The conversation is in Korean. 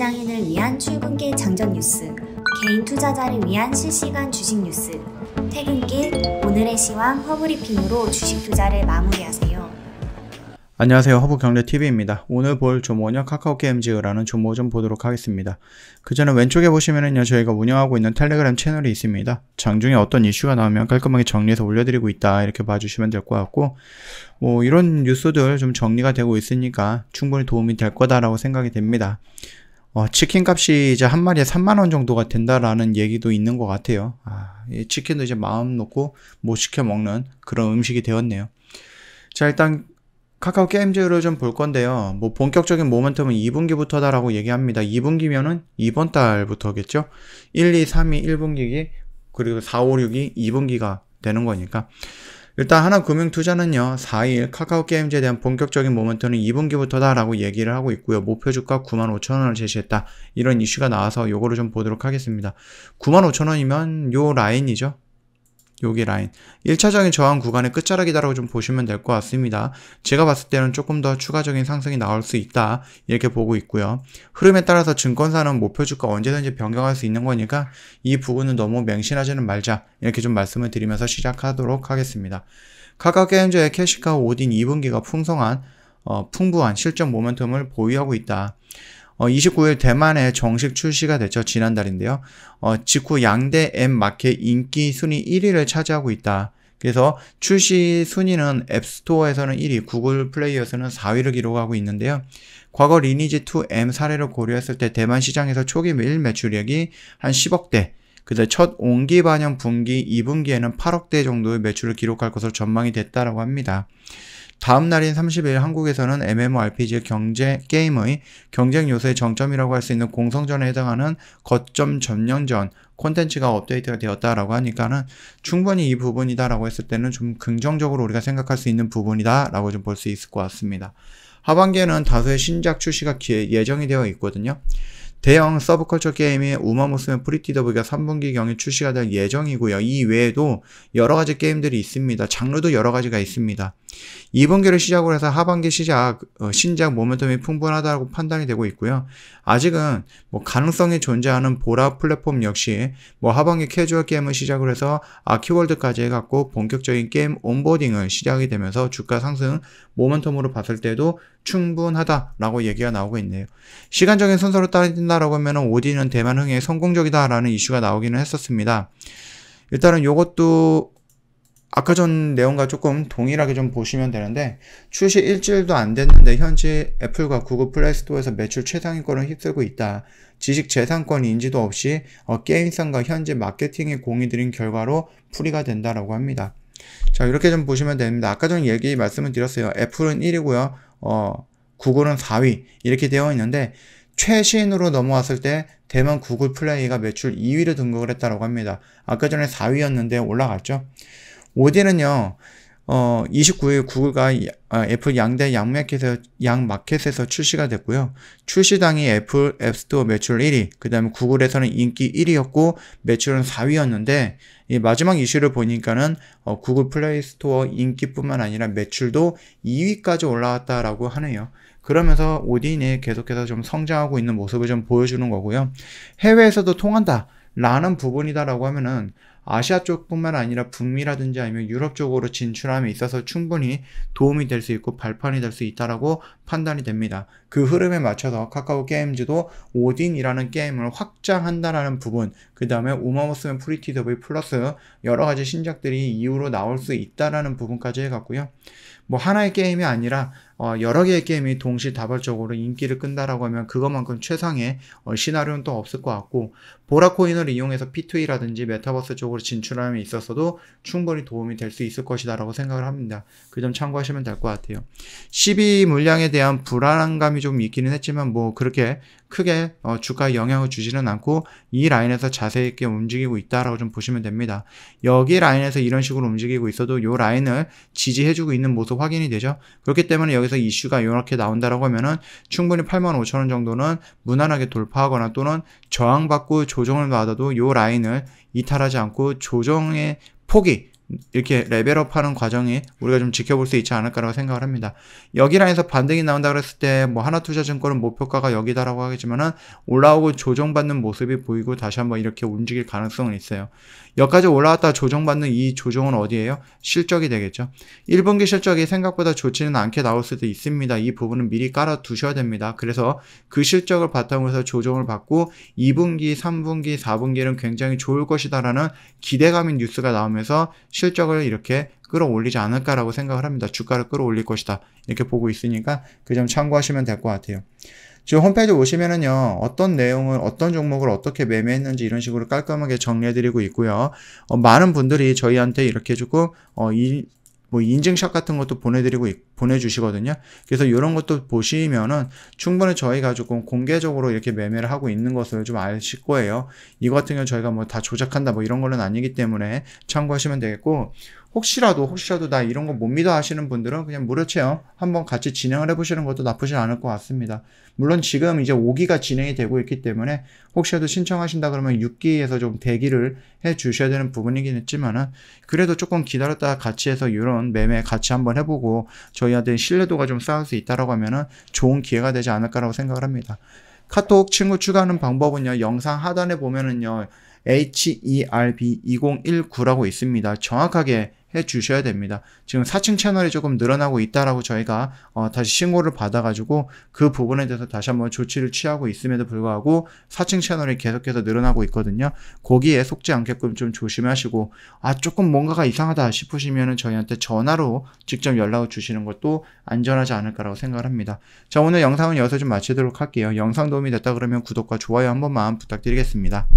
직장인을 위한 출근길 장전 뉴스, 개인 투자자를 위한 실시간 주식 뉴스, 퇴근길 오늘의 시황 허브리핑으로 주식 투자를 마무리하세요. 안녕하세요. 허브경제TV입니다. 오늘 볼조모는 카카오게임즈라는 조모 좀 보도록 하겠습니다. 그 전에 왼쪽에 보시면은요. 저희가 운영하고 있는 텔레그램 채널이 있습니다. 장중에 어떤 이슈가 나오면 깔끔하게 정리해서 올려드리고 있다. 이렇게 봐주시면 될 것 같고 뭐 이런 뉴스들 좀 정리가 되고 있으니까 충분히 도움이 될 거다라고 생각이 됩니다. 어, 치킨 값이 이제 한 마리에 3만원 정도가 된다라는 얘기도 있는 것 같아요. 아, 치킨도 이제 마음 놓고 못 시켜 먹는 그런 음식이 되었네요. 자, 일단 카카오 게임즈를 좀 볼 건데요. 뭐 본격적인 모멘텀은 2분기부터다라고 얘기합니다. 2분기면은 이번 달부터겠죠? 1, 2, 3이 1분기기, 그리고 4, 5, 6이 2분기가 되는 거니까. 일단 하나금융투자는요 4일 카카오게임즈에 대한 본격적인 모멘트는 2분기부터다 라고 얘기를 하고 있고요 목표주가 95,000원을 제시했다 이런 이슈가 나와서 요거를 좀 보도록 하겠습니다 95,000원이면 요 라인이죠 여기 라인 1차적인 저항 구간의 끝자락이다라고 좀 보시면 될 것 같습니다 제가 봤을 때는 조금 더 추가적인 상승이 나올 수 있다 이렇게 보고 있고요 흐름에 따라서 증권사는 목표 주가 언제든지 변경할 수 있는 거니까 이 부분은 너무 맹신하지는 말자 이렇게 좀 말씀을 드리면서 시작하도록 하겠습니다 카카오게임즈의 캐시카우 오딘 2분기가 풍성한 어, 풍부한 실적 모멘텀을 보유하고 있다 어, 29일 대만에 정식 출시가 됐죠. 지난달인데요. 어, 직후 양대 앱 마켓 인기 순위 1위를 차지하고 있다. 그래서 출시 순위는 앱스토어에서는 1위, 구글 플레이에서는 어 4위를 기록하고 있는데요. 과거 리니지2 M 사례를 고려했을 때 대만 시장에서 초기 매일 매출액이 한 10억대, 그 때 첫 온기 반영 분기 2분기에는 8억대 정도의 매출을 기록할 것으로 전망이 됐다고 합니다. 다음 날인 30일 한국에서는 MMORPG 경제 게임의 경쟁 요소의 정점이라고 할 수 있는 공성전에 해당하는 거점 점령전 콘텐츠가 업데이트가 되었다라고 하니까는 충분히 이 부분이다라고 했을 때는 좀 긍정적으로 우리가 생각할 수 있는 부분이다라고 좀 볼 수 있을 것 같습니다. 하반기에는 다수의 신작 출시가 예정이 되어 있거든요. 대형 서브컬처 게임인 우마무스면 프리티더블가 3분기경에 출시가 될 예정이고요. 이 외에도 여러 가지 게임들이 있습니다. 장르도 여러 가지가 있습니다. 2분 기를 시작으로 해서 하반기 시작 어, 신작 모멘텀이 풍부하다고 판단이 되고 있고요. 아직은 뭐 가능성이 존재하는 보라 플랫폼 역시 뭐 하반기 캐주얼 게임을 시작으로 해서 아키월드까지 해갖고 본격적인 게임 온보딩을 시작이 되면서 주가 상승 모멘텀으로 봤을 때도 충분하다라고 얘기가 나오고 있네요. 시간적인 순서로 따진다라고 하면 오디는 대만 흥에 성공적이다라는 이슈가 나오기는 했었습니다. 일단은 요것도 아까 전 내용과 조금 동일하게 좀 보시면 되는데 출시 일주일도 안 됐는데 현재 애플과 구글 플레이스토어에서 매출 최상위권을 휩쓸고 있다. 지식 재산권 인지도 없이 어, 게임성과 현재 마케팅의 공이 들인 결과로 풀이가 된다라고 합니다. 자 이렇게 좀 보시면 됩니다. 아까 전 얘기 말씀을 드렸어요. 애플은 1위고요. 어, 구글은 4위 이렇게 되어 있는데 최신으로 넘어왔을 때 대만 구글 플레이가 매출 2위를 등극을 했다고 합니다. 아까 전에 4위였는데 올라갔죠. 어제는요, 어, 29일 구글과 아, 애플 양대 양마켓에서, 양마켓에서 출시가 됐고요. 출시 당이 애플 앱스토어 매출 1위, 그 다음에 구글에서는 인기 1위였고, 매출은 4위였는데, 이 마지막 이슈를 보니까는 어, 구글 플레이 스토어 인기뿐만 아니라 매출도 2위까지 올라왔다라고 하네요. 그러면서 오딘이 계속해서 좀 성장하고 있는 모습을 좀 보여주는 거고요. 해외에서도 통한다. 라는 부분이다라고 하면은 아시아 쪽뿐만 아니라 북미라든지 아니면 유럽 쪽으로 진출함에 있어서 충분히 도움이 될 수 있고 발판이 될 수 있다라고 판단이 됩니다. 그 흐름에 맞춰서 카카오 게임즈도 오딘이라는 게임을 확장한다라는 부분, 그 다음에 우마모스맨 프리티더블 플러스 여러 가지 신작들이 이후로 나올 수 있다라는 부분까지 해갔고요. 뭐 하나의 게임이 아니라 어, 여러 개의 게임이 동시다발적으로 인기를 끈다라고 하면 그것만큼 최상의 어, 시나리오는 또 없을 것 같고 보라코인을 이용해서 P2E라든지 메타버스 쪽으로 쪽으로 진출함에 있어서도 충분히 도움이 될 수 있을 것이다라고 생각을 합니다. 그 점 참고하시면 될 것 같아요. 12 물량에 대한 불안감이 좀 있기는 했지만 뭐 그렇게 크게 어, 주가에 영향을 주지는 않고 이 라인에서 자세 있게 움직이고 있다라고 좀 보시면 됩니다. 여기 라인에서 이런 식으로 움직이고 있어도 이 라인을 지지해주고 있는 모습 확인이 되죠. 그렇기 때문에 여기서 이슈가 이렇게 나온다라고 하면은 충분히 85,000원 정도는 무난하게 돌파하거나 또는 저항받고 조정을 받아도 이 라인을 이탈하지 않고 조정의 폭이 이렇게 레벨업 하는 과정이 우리가 좀 지켜볼 수 있지 않을까라고 생각을 합니다. 여기 라인에서 반등이 나온다 그랬을 때 뭐 하나투자증권은 목표가가 여기다라고 하겠지만은 올라오고 조정받는 모습이 보이고 다시 한번 이렇게 움직일 가능성은 있어요. 여기까지 올라왔다 조정받는 이 조정은 어디예요? 실적이 되겠죠. 1분기 실적이 생각보다 좋지는 않게 나올 수도 있습니다. 이 부분은 미리 깔아 두셔야 됩니다. 그래서 그 실적을 바탕으로 해서 조정을 받고 2분기, 3분기, 4분기는 굉장히 좋을 것이다라는 기대감인 뉴스가 나오면서 실적을 이렇게 끌어올리지 않을까라고 생각을 합니다. 주가를 끌어올릴 것이다. 이렇게 보고 있으니까 그 점 참고하시면 될 것 같아요. 지금 홈페이지 오시면은요, 어떤 내용을, 어떤 종목을 어떻게 매매했는지 이런 식으로 깔끔하게 정리해드리고 있고요. 어, 많은 분들이 저희한테 이렇게 조금, 어, 이, 뭐 인증샷 같은 것도 보내드리고 보내주시거든요. 그래서 이런 것도 보시면은 충분히 저희가 조금 공개적으로 이렇게 매매를 하고 있는 것을 좀 아실 거예요. 이거 같은 경우 저희가 뭐 다 조작한다 뭐 이런 거는 아니기 때문에 참고하시면 되겠고 혹시라도 혹시라도 나 이런 거 못 믿어 하시는 분들은 그냥 무료 체험 한번 같이 진행을 해보시는 것도 나쁘진 않을 것 같습니다. 물론 지금 이제 5기가 진행이 되고 있기 때문에 혹시라도 신청하신다 그러면 6기에서 좀 대기를 해 주셔야 되는 부분이긴 했지만은 그래도 조금 기다렸다 가 같이 해서 이런 매매 같이 한번 해보고 저희한테 신뢰도가 좀 쌓을 수 있다라고 하면은 좋은 기회가 되지 않을까라고 생각을 합니다. 카톡 친구 추가하는 방법은요 영상 하단에 보면은요 HERB2019라고 있습니다. 정확하게 해 주셔야 됩니다. 지금 4층 채널이 조금 늘어나고 있다라고 저희가 어, 다시 신고를 받아가지고 그 부분에 대해서 다시 한번 조치를 취하고 있음에도 불구하고 4층 채널이 계속해서 늘어나고 있거든요. 거기에 속지 않게끔 좀 조심하시고 아 조금 뭔가가 이상하다 싶으시면은 저희한테 전화로 직접 연락을 주시는 것도 안전하지 않을까라고 생각을 합니다. 자 오늘 영상은 여기서 좀 마치도록 할게요. 영상 도움이 됐다 그러면 구독과 좋아요 한 번만 부탁드리겠습니다.